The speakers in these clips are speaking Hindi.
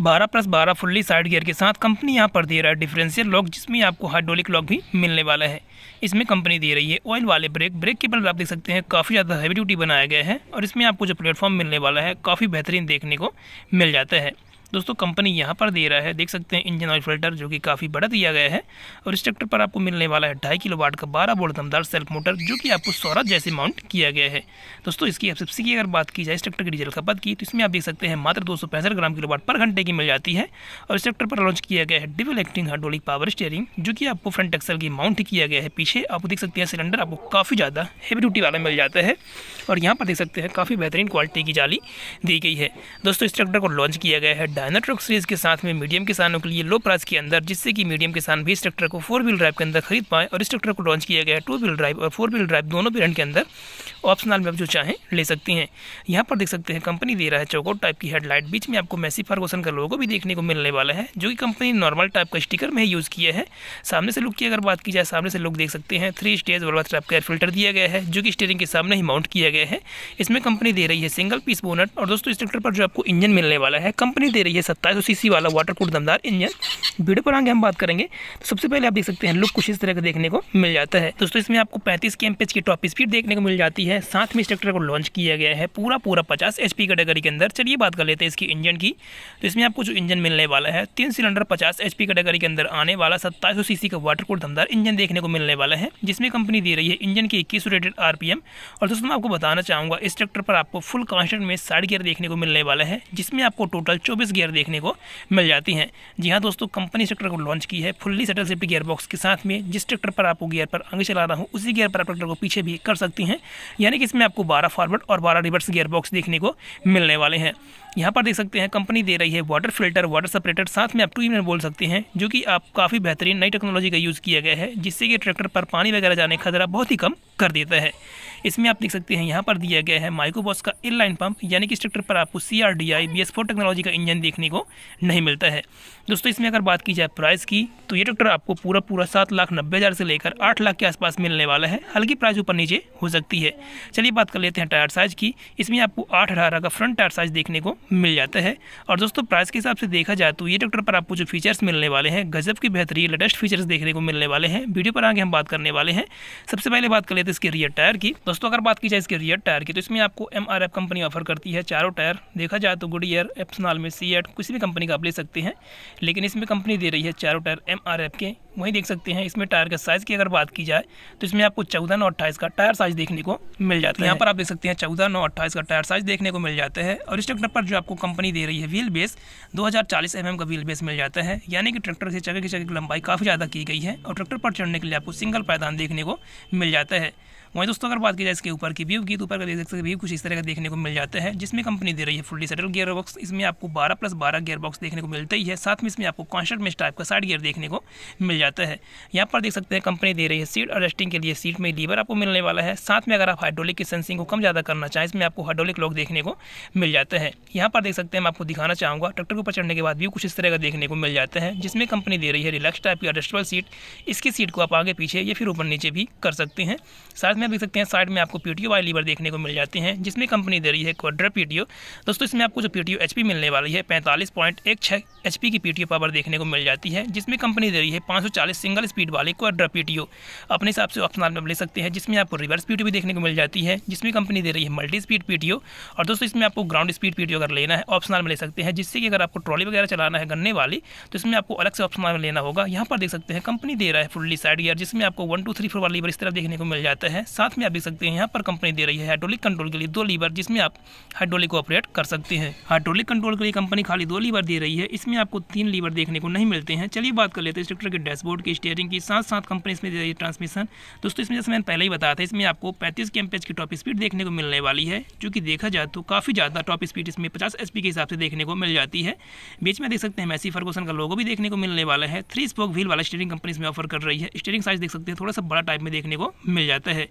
बारह प्लस बारह फुल्ली साइड गियर के साथ कंपनी यहाँ पर दे रहा है डिफरेंशियल लॉक जिसमें आपको हाइड्रोलिक लॉक भी मिलने वाला है इसमें कंपनी दे रही है ऑयल वाले ब्रेक ब्रेक के बल आप देख सकते हैं काफ़ी ज़्यादा हैवी ड्यूटी बनाया गया है और इसमें आपको जो प्लेटफॉर्म मिलने वाला है काफ़ी बेहतरीन देखने को मिल जाता है दोस्तों कंपनी यहाँ पर दे रहा है देख सकते हैं इंजन ऑयल फिल्टर जो कि काफ़ी बड़ा दिया गया है और इस ट्रैक्टर पर आपको मिलने वाला है ढाई किलो वाट का बारह बोल्ट दमदार सेल्फ मोटर जो कि आपको सौरभ जैसे माउंट किया गया है दोस्तों इसकी एफ की अगर बात की जाए इस ट्रैक्टर की डीजल खपत की तो इसमें आप देख सकते हैं मात्र दो ग्राम किलो वाट पर घंटे की मिल जाती है और इस ट्रैक्टर पर लॉन्च किया गया है dual acting hydraulic power steering जो कि आपको फ्रंट एक्सल की माउंट किया गया है पीछे आप देख सकते हैं सिलेंडर आपको काफ़ी ज़्यादा हैवी ड्यूटी वाला मिल जाता है और यहाँ पर देख सकते हैं काफ़ी बेहतरीन क्वालिटी की जाली दी गई है दोस्तों इस ट्रैक्टर को लॉन्च किया गया है डायनाट्रोक सीरीज के साथ में मीडियम किसानों के लिए लो प्राइस के अंदर जिससे कि मीडियम किसान भी इस ट्रैक्टर को फोर व्हील ड्राइव के अंदर खरीद पाए और इस ट्रैक्टर को लॉन्च किया गया है टू व्हील ड्राइव और फोर व्हील ड्राइव दोनों ब्रांड के अंदर ऑप्शनल में आप जो चाहें ले सकते हैं यहाँ पर देख सकते हैं कंपनी दे रहा है चौकोट टाइप की हेडलाइट बीच में आपको मैसी फार्गोसन का लोगो भी देखने को मिलने वाला है जो कि कंपनी नॉर्मल टाइप का स्टिकर में यूज़ किया है सामने से लुक की अगर बात की जाए सामने से लुक देख सकते हैं थ्री स्टेज वर्वा टाइप का एयर फिल्टर दिया गया है जो कि स्टेयरिंग के सामने ही माउंट किया गया है इसमें कंपनी दे रही है सिंगल पीस बोनट और दोस्तों इस ट्रैक्टर पर जो आपको इंजन मिलने वाला है कंपनी दे रही है सत्ताईस सीसी वाला वाटर कूट दमदार इंजन वीडियो पर आगे हम बात करेंगे तो सबसे पहले आप देख सकते हैं लुक कुछ इस तरह का देखने को मिल जाता है दोस्तों इसमें आपको पैंतीस के एमपेज की टॉप स्पीड देखने को मिल जाती है साथ में स्ट्रक्टर को लॉन्च किया गया है पूरा पूरा पचास एच कैटेगरी के अंदर चलिए बात कर लेते हैं इसकी इंजन की तो इसमें आपको जो इंजन मिलने वाला है तीन सिलेंडर पचास एच कैटेगरी के अंदर आने वाला सत्ताईस सीसी का वाटर कूट दमदार इंजन देखने को मिलने वाला है जिसमें कंपनी दे रही है इंजन की इक्कीस रेटेड आरपीएम और दोस्तों मैं आपको बताना चाहूंगा इस ट्रैक्टर पर आपको फुल कांस्टेंट में साइड गियर देखने को मिलने वाला है जिसमें आपको टोटल चौबीस गियर देखने को मिल जाती हैं जी हाँ दोस्तों कंपनी इस ट्रैक्टर को लॉन्च की है fully settle safety gearbox के साथ में जिस ट्रैक्टर पर आपको गियर पर आगे चला रहा हूँ उसी गियर पर आप ट्रैक्टर को पीछे भी कर सकती हैं यानी कि इसमें आपको बारह फॉरवर्ड और बारह रिवर्स गियर बॉक्स देखने को मिलने वाले हैं यहाँ पर देख सकते हैं कंपनी दे रही है वाटर फिल्टर वाटर सेपरेटर साथ में आप टू इन बोल सकते हैं जो कि आप काफ़ी बेहतरीन नई टेक्नोलॉजी का यूज़ किया गया है जिससे कि ट्रैक्टर पर पानी वगैरह जाने का खतरा बहुत ही कम कर देता है इसमें आप देख सकते हैं यहाँ पर दिया गया है माइक्रोबॉस का इन लाइन पंप यानी कि इस ट्रैक्टर पर आपको C R D I B S four technology का इंजन देखने को नहीं मिलता है दोस्तों इसमें अगर बात की जाए प्राइस की तो ये ट्रैक्टर आपको पूरा पूरा सात लाख नब्बे हज़ार से लेकर आठ लाख के आसपास मिलने वाला है हल्की प्राइस ऊपर नीचे हो सकती है चलिए बात कर लेते हैं टायर साइज की इसमें आपको आठ अठारह का फ्रंट टायर साइज देखने को मिल जाता है और दोस्तों प्राइस के हिसाब से देखा जाए तो ये ट्रैक्टर पर आपको जो फीचर्स मिलने वाले हैं गजब की बेहतरीन लेटेस्ट फीचर्स देखने को मिलने वाले हैं वीडियो पर आगे हम बात करने वाले हैं सबसे पहले बात कर लेते हैं इसके रियर टायर की दोस्तों अगर बात की जाए इसके रियर टायर की तो इसमें आपको M R F company offer करती है चारों टायर देखा जाए तो गुड ईयर एप्सनाल में सी एड किसी भी कंपनी का आप ले सकते हैं लेकिन इसमें कंपनी दे रही है चारों टायर एम आर एफ के वहीं देख सकते हैं इसमें टायर के साइज़ की अगर बात की जाए तो इसमें आपको चौदह नौ अट्ठाईस का टायर साइज़ देखने को मिल जाता है यहाँ पर आप देख सकते हैं चौदह नौ अट्ठाईस का टायर साइज़ देखने को मिल जाता है और इस ट्रैक्टर पर जो आपको कंपनी दे रही है व्हील बेस दो हज़ार चालीस एम एम का व्हील बेस मिल जाता है यानी कि ट्रैक्टर से चगे की चगे की लंबाई काफ़ी ज़्यादा की गई है और ट्रैक्टर पर चढ़ने के लिए आपको सिंगल पैदान देखने को मिल जाता है वहीं दोस्तों अगर बात की जाए इसके ऊपर की व्यू की तो ऊपर का देख सकते हैं व्यू कुछ इस तरह का देखने को मिल जाता है जिसमें कंपनी दे रही है फुल्ली सेटल गियर बॉक्स इसमें आपको बारह प्लस बारह गियर बॉक्स देखने को मिलता ही है साथ में इसमें आपको कॉन्सर्ट मिस टाइप का साइड गियर देखने को मिल जाता है यहाँ पर देख सकते हैं कंपनी दे रही है सीट एडजस्टिंग के लिए सीट में लीवर आपको मिलने वाला है साथ में अगर आप हाइड्रोलिक की सेंसिंग को कम ज़्यादा करना चाहें इसमें आपको हाइड्रोलिक लॉक देखने को मिल जाता है यहाँ पर देख सकते हैं मैं आपको दिखाना चाहूँगा ट्रैक्टर के ऊपर चढ़ने के बाद व्यू कुछ इस तरह का देखने को मिल जाता है जिसमें कंपनी दे रही है रिलैक्स टाइप की एडजस्टेबल सीट इसकी सीट को आप आगे पीछे या फिर ऊपर नीचे भी कर सकते हैं साथ में में देख सकते हैं साइड में आपको पीटीओ वाली लीवर देखने को मिल जाते हैं जिसमें कंपनी दे रही है क्वाड्रा पीटीओ दोस्तों इसमें आपको जो पीटीओ एचपी मिलने वाली है पैंतालीस पॉइंट एक छः की पीटीओ पावर देखने को मिल जाती है जिसमें कंपनी दे रही है पाँच सिंगल स्पीड वाली क्वाड्रा पीटीओ अपने हिसाब से ऑप्शन आप ले सकते हैं जिसमें आपको रिवर्स पीटीओ भी देखने को मिल जाती है जिसमें कंपनी दे रही है मल्टी स्पीड पीटीओ और दोस्तों इसमें आपको ग्राउंड स्पीड पीटीओ अगर लेना है ऑप्शनल में ले सकते हैं जिससे कि अगर आपको ट्रॉली वगैरह चलाना है गन्ने वाली तो इसमें आपको अलग से ऑप्शनल में लेना होगा यहाँ पर देख सकते हैं कंपनी दे रहा है फुल्ली साइड गियर जिसमें आपको वन टू थ्री फोर वाली इस तरफ देखने को मिल जाता है साथ में आप देख सकते हैं यहाँ पर कंपनी दे रही है हाइड्रोलिक कंट्रोल के लिए दो लीवर जिसमें आप हाइड्रोलिक को ऑपरेट कर सकते हैं हाइड्रोलिक कंट्रोल के लिए कंपनी खाली दो लीवर दे रही है इसमें आपको तीन लीवर देखने को नहीं मिलते हैं चलिए बात कर लेते हैं ट्रैक्टर के डैशबोर्ड की स्टेयरिंग की साथ साथ कंपनी इसमें दे रही है ट्रांसमिशन दोस्तों इसमें जैसे मैंने पहले ही बताया था इसमें आपको पैंतीस के की टॉप स्पीड देखने को मिलने वाली है जो देखा जाए तो काफ़ी ज़्यादा टॉप स्पीड इसमें पचास एस के हिसाब से देखने को मिल जाती है बीच में देख सकते हैं मैसी फर्गोसन का लोगो भी देखने को मिलने वाला है थ्री स्पोक व्हील वाला स्टेयरिंग कंपनी इसमें ऑफर कर रही है स्टेयरिंग साइज देख सकते हैं थोड़ा सा बड़ा टाइप में देखने को मिल जाता है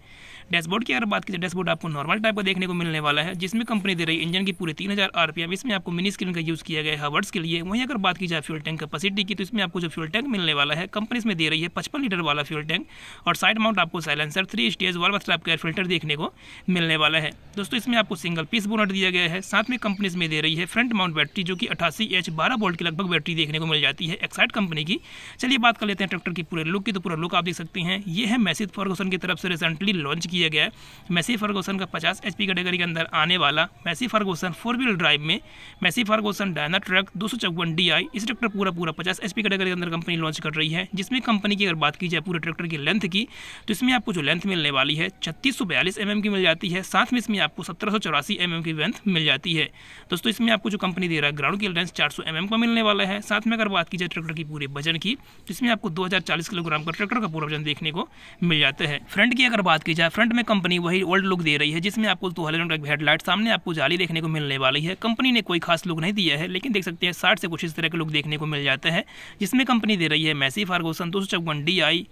डैशबोर्ड की अगर बात की जाए डैशबोर्ड आपको नॉर्मल टाइप का देखने को मिलने वाला है जिसमें कंपनी दे रही है इंजन की पूरी तीन हज़ार आर इसमें आपको मिनी स्क्रीन का यूज़ किया गया है हवर्ड्स के लिए वहीं अगर बात की जाए फ्यूल टैंक कैपेसिटी की तो इसमें आपको जो फ्यूल टैंक मिलने वाला है कंपनी इसमें दे रही है पचपन लीटर वाला फ्यूल टैंक और साइड माउंट आपको साइलेंसर थ्री स्टेज वाल टाइप का एयर फिल्टर देखने को मिलने वाला है दोस्तों इसमें आपको सिंगल पीस बोनट दिया गया है साथ में कंपनी इसमें दे रही है फ्रंट माउंट बैटरी जो कि अठासी एच बारह बोल्ट की लगभग बैटरी देखने को मिल जाती है एक्साइड कंपनी की चलिए बात कर लेते हैं ट्रैक्टर की पूरे लुक की तो पूरा लुक आप देख सकते हैं ये है मैसेज फॉर की तरफ से रिसेंटली लॉन्च किया गया है मैसी फर्गोसन का 50 एच कैटेगरी के अंदर आने वाला Massey Ferguson four wheel drive में मैसी फर्गोसन डायना ट्रक दो सौ चौवन डी आई इस ट्रैक्टर पूरा पूरा पचास एच कैटेगरी के अंदर कंपनी लॉन्च कर रही है जिसमें कंपनी की अगर बात की जाए पूरे ट्रैक्टर की लेंथ की तो इसमें आपको जो लेंथ मिलने वाली है छत्तीस सौ बयालीस एम की मिल जाती है साथ में इसमें आपको सत्रह सौ चौरासी एम की लेंथ मिल जाती है दोस्तों इसमें आपको जो कंपनी दे रहा है ग्राउंड की लेंथ चार सौ एम का मिलने वाला है साथ में अगर बात की जाए ट्रैक्टर की पूरे वजन की तो इसमें आपको दो किलोग्राम का ट्रैक्टर का पूरा वजन देखने को मिल जाता है फ्रंट की अगर बात की जाए फ्रंट में कंपनी वही ओल्ड लुक दे रही है जिसमें आपको दो हज़ार हेडलाइट सामने आपको जाली देखने को मिलने वाली है कंपनी ने कोई खास लुक नहीं दिया है लेकिन देख सकते हैं साठ से कुछ इस तरह के लुक देखने को मिल जाते हैं जिसमें कंपनी दे रही है मैसी फार्गोसन दो सौ चौवन डी आई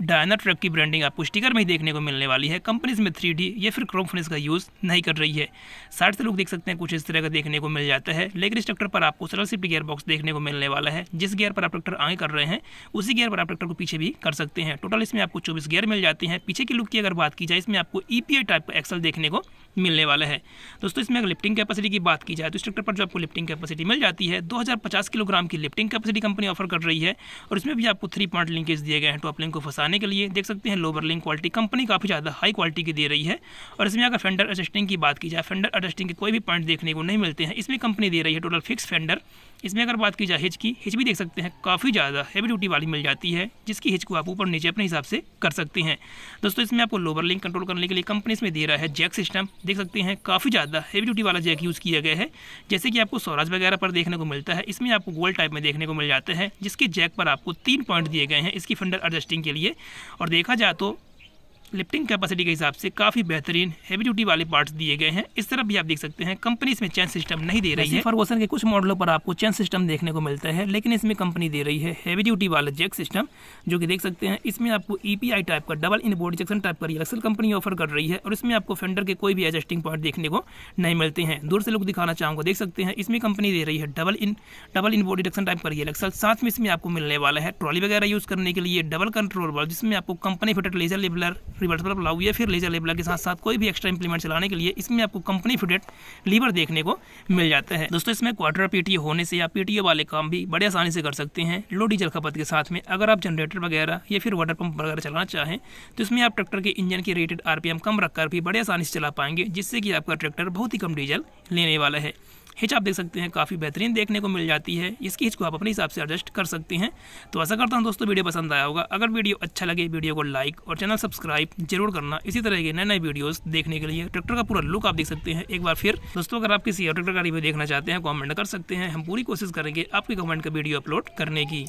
डायना ट्रक की ब्रांडिंग आपको स्टिकर में ही देखने को मिलने वाली है कंपनीज में थ्री या फिर क्रोम फिनिश का यूज़ नहीं कर रही है साइड से लोग देख सकते हैं कुछ इस तरह का देखने को मिल जाता है लेकिन इस पर आपको सरल सिर्फ गियर बॉक्स देखने को मिलने वाला है जिस गियर पर आप ट्रैक्टर आगे कर रहे हैं उसी गियर पर आप ट्रैक्टर को पीछे भी कर सकते हैं टोटल इसमें आपको चौबीस गियर मिल जाती हैं पीछे की लुक की अगर बात की जाए इसमें आपको ई टाइप का एक्सल देखने को मिलने वाला है दोस्तों इसमें अगर लिफ्टिंग कैपेसिटी की बात की जाए तो स्ट्रक्टर पर जो आपको लिफ्टिंग कैपेसिटी मिल जाती है 2050 किलोग्राम की लिफ्टिंग कैपेसिटी कंपनी ऑफर कर रही है और इसमें भी आपको थ्री पॉइंट लिंकेज दिए गए हैं टॉप तो लिंक को फंसा चलाने के लिए देख सकते हैं लोअर लिंक क्वालिटी कंपनी काफ़ी ज़्यादा हाई क्वालिटी की दे रही है और इसमें अगर फेंडर एडजस्टिंग की बात की जाए फेंडर एडजस्टिंग के कोई भी पॉइंट देखने को नहीं मिलते हैं इसमें कंपनी दे रही है टोटल फिक्स फेंडर इसमें अगर बात की जाए हिच की हिच भी देख सकते हैं काफ़ी ज़्यादा हैवी ड्यूटी वाली मिल जाती है जिसकी हिच को आप ऊपर नीचे अपने हिसाब से कर सकते हैं दोस्तों इसमें आपको लोअर लिंक कंट्रोल करने के लिए कंपनी इसमें दे रहा है जैक सिस्टम देख सकते हैं काफ़ी ज़्यादा हैवी ड्यूटी वाला जैक यूज़ किया गया है जैसे कि आपको स्वराज वगैरह पर देखने को मिलता है इसमें आपको गोल्ड टाइप में देखने को मिल जाते हैं जिसके जैक पर आपको तीन पॉइंट दिए गए हैं इसकी फंडर एडजस्टिंग के लिए और देखा जाए तो लिफ्टिंग कैपेसिटी के हिसाब से काफ़ी बेहतरीन हैवी ड्यूटी वाले पार्ट्स दिए गए हैं इस तरफ भी आप देख सकते हैं कंपनी इसमें चैन सिस्टम नहीं दे रही है फर्गोसन के कुछ मॉडलों पर आपको चैन सिस्टम देखने को मिलता है लेकिन इसमें कंपनी दे रही है हैवी ड्यूटी वाला जैक सिस्टम जो कि देख सकते हैं इसमें आपको ई e टाइप का डबल बोर्ड जैक्सन टाइप का रिलक्सल कंपनी ऑफर कर रही है और इसमें आपको फेंडर के कोई भी एडजस्टिंग पॉइंट देखने को नहीं मिलते हैं दूर से लोग दिखाना चाहूँगा देख सकते हैं इसमें कंपनी दे रही है double in double inboard deduction type का रिलक्सल साथ में इसमें आपको मिलने वाला है ट्रॉली वगैरह यूज़ करने के लिए डबल कंट्रोल वाल जिसमें आपको कंपनी फिटेड लेजर लेबलर रिवर्स बल्ब लाऊ या फिर लेजर लेबला के साथ साथ कोई भी एक्स्ट्रा इंप्लीमेंट चलाने के लिए इसमें आपको कंपनी फिटेड लीवर देखने को मिल जाता है दोस्तों इसमें क्वार्टर पीटीओ होने से या पीटीओ वाले काम भी बड़े आसानी से कर सकते हैं लो डीजल खपत के साथ में अगर आप जनरेटर वगैरह या फिर वाटर पंप वगैरह चलाना चाहें तो इसमें आप ट्रैक्टर के इंजन की रेटेड आरपीएम कम रखकर भी बड़े आसानी से चला पाएंगे जिससे कि आपका ट्रैक्टर बहुत ही कम डीजल लेने वाला है हिच आप देख सकते हैं काफ़ी बेहतरीन देखने को मिल जाती है इसकी हिच को आप अपने हिसाब से एडजस्ट कर सकते हैं तो ऐसा करता हूँ दोस्तों वीडियो पसंद आया होगा अगर वीडियो अच्छा लगे वीडियो को लाइक और चैनल सब्सक्राइब जरूर करना इसी तरह के नए नए वीडियोज देखने के लिए ट्रैक्टर का पूरा लुक आप देख सकते हैं एक बार फिर दोस्तों अगर आप किसी और ट्रैक्टर का रिव्यू देखना चाहते हैं कॉमेंट कर सकते हैं हम पूरी कोशिश करेंगे आपके कमेंट का वीडियो अपलोड करने की